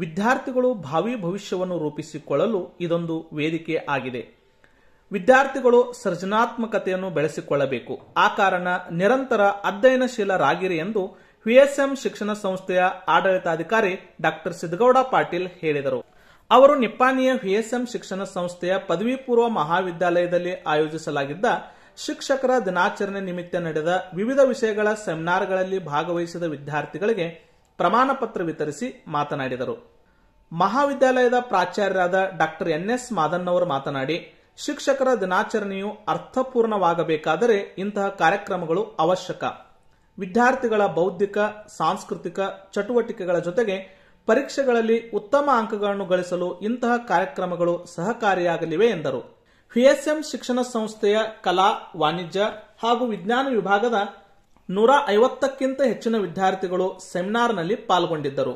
ವಿದ್ಯಾರ್ಥಿಗಳು ಭಾವಿ ಭವಿಷ್ಯವನ್ನು ರೂಪಿಸಿಕೊಳ್ಳಲು ಇದೊಂದು ವೇದಿಕೆ ಆಗಿದೆ ವಿದ್ಯಾರ್ಥಿಗಳು ಸೃಜನಾತ್ಮಕತೆಯನ್ನು ಬೆಳೆಸಿಕೊಳ್ಳಬೇಕು ಆ ಕಾರಣ ನಿರಂತರ ಅಧ್ಯಯನಶೀಲರಾಗಿರಿ ಎಂದು ವಿಎಸ್ಎಂ ಶಿಕ್ಷಣ ಸಂಸ್ಥೆಯ ಆಡಳಿತಾಧಿಕಾರಿ ಡಾಕ್ಟರ್ ಸಿದ್ದಗೌಡ ಪಾಟೀಲ್ ಹೇಳಿದರು ಅವರು ನಿಪ್ಪಾಣಿಯ ವಿಎಸ್ಎಂ ಶಿಕ್ಷಣ ಸಂಸ್ಥೆಯ ಪದವಿ ಪೂರ್ವ ಮಹಾವಿದ್ಯಾಲಯದಲ್ಲಿ ಆಯೋಜಿಸಲಾಗಿದ್ದ ಶಿಕ್ಷಕರ ದಿನಾಚರಣೆ ನಿಮಿತ್ತ ನಡೆದ ವಿವಿಧ ವಿಷಯಗಳ ಸೆಮಿನಾರ್ಗಳಲ್ಲಿ ಭಾಗವಹಿಸಿದ ವಿದ್ಯಾರ್ಥಿಗಳಿಗೆ ಪ್ರಮಾಣ ಪತ್ರ ವಿತರಿಸಿ ಮಾತನಾಡಿದರು ಮಹಾವಿದ್ಯಾಲಯದ ಪ್ರಾಚಾರ್ಯರಾದ ಡಾಕ್ಟರ್ ಎನ್ ಎಸ್ ಅವರು ಮಾತನಾಡಿ ಶಿಕ್ಷಕರ ದಿನಾಚರಣೆಯು ಅರ್ಥಪೂರ್ಣವಾಗಬೇಕಾದರೆ ಇಂತಹ ಕಾರ್ಯಕ್ರಮಗಳು ಅವಶ್ಯಕ ವಿದ್ಯಾರ್ಥಿಗಳ ಬೌದ್ಧಿಕ ಸಾಂಸ್ಕೃತಿಕ ಚಟುವಟಿಕೆಗಳ ಜೊತೆಗೆ ಪರೀಕ್ಷೆಗಳಲ್ಲಿ ಉತ್ತಮ ಅಂಕಗಳನ್ನು ಗಳಿಸಲು ಇಂತಹ ಕಾರ್ಯಕ್ರಮಗಳು ಸಹಕಾರಿಯಾಗಲಿವೆ ಎಂದರು ಪಿಎಸ್ಎಂ ಶಿಕ್ಷಣ ಸಂಸ್ಥೆಯ ಕಲಾ ವಾಣಿಜ್ಯ ಹಾಗೂ ವಿಜ್ಞಾನ ವಿಭಾಗದ ನೂರ ಐವತ್ತಕ್ಕಿಂತ ಹೆಚ್ಚಿನ ವಿದ್ಯಾರ್ಥಿಗಳು ಸೆಮಿನಾರ್ನಲ್ಲಿ ಪಾಲ್ಗೊಂಡಿದ್ದರು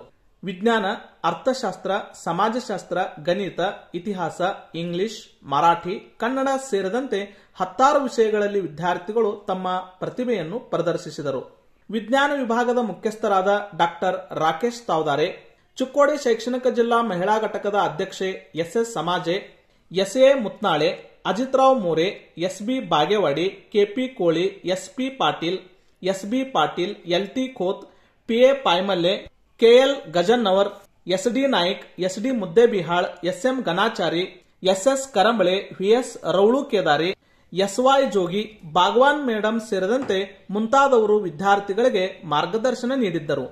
ವಿಜ್ಞಾನ ಅರ್ಥಶಾಸ್ತ್ರ ಸಮಾಜಶಾಸ್ತ್ರ ಗಣಿತ ಇತಿಹಾಸ ಇಂಗ್ಲಿಷ್ ಮರಾಠಿ ಕನ್ನಡ ಸೇರಿದಂತೆ ಹತ್ತಾರು ವಿಷಯಗಳಲ್ಲಿ ವಿದ್ಯಾರ್ಥಿಗಳು ತಮ್ಮ ಪ್ರತಿಭೆಯನ್ನು ಪ್ರದರ್ಶಿಸಿದರು ವಿಜ್ಞಾನ ವಿಭಾಗದ ಮುಖ್ಯಸ್ಥರಾದ ಡಾಕ್ಟರ್ ರಾಕೇಶ್ ತಾವ್ದಾರೆ ಚುಕ್ಕೋಡಿ ಶೈಕ್ಷಣಿಕ ಜಿಲ್ಲಾ ಮಹಿಳಾ ಘಟಕದ ಅಧ್ಯಕ್ಷೆ S S Samaje S A Mutnale Ajit Rao More S B Bagewadi KP Koli SP Patil S B Patil L T Khot PA Paymalle KL Gajannavar S D Naik S D Muddebihal S M Ganachari S S Karambale VS Raulu Kedari SY Jogi Bhagwan madam ಸೇರಿದಂತೆ ಮುಂತಾದವರು ವಿದ್ಯಾರ್ಥಿಗಳಿಗೆ ಮಾರ್ಗದರ್ಶನ ನೀಡಿದ್ದರು